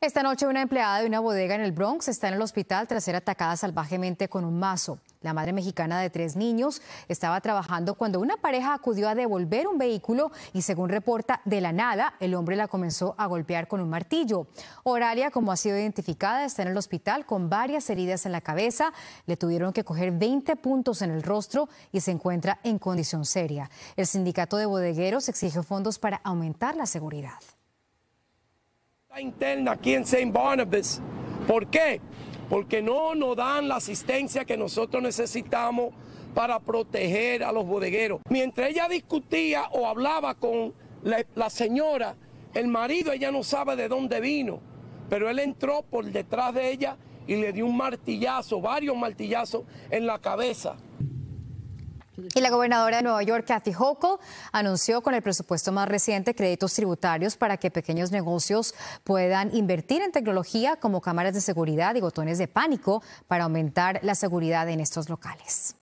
Esta noche una empleada de una bodega en el Bronx está en el hospital tras ser atacada salvajemente con un mazo. La madre mexicana de tres niños estaba trabajando cuando una pareja acudió a devolver un vehículo y según reporta de la nada, el hombre la comenzó a golpear con un martillo. Oralia, como ha sido identificada, está en el hospital con varias heridas en la cabeza. Le tuvieron que coger 20 puntos en el rostro y se encuentra en condición seria. El sindicato de bodegueros exige fondos para aumentar la seguridad interna aquí en St. Barnabas. ¿Por qué? Porque no nos dan la asistencia que nosotros necesitamos para proteger a los bodegueros. Mientras ella discutía o hablaba con la, la señora, el marido, ella no sabe de dónde vino, pero él entró por detrás de ella y le dio un martillazo, varios martillazos en la cabeza. Y la gobernadora de Nueva York, Kathy Hochul, anunció con el presupuesto más reciente créditos tributarios para que pequeños negocios puedan invertir en tecnología como cámaras de seguridad y botones de pánico para aumentar la seguridad en estos locales.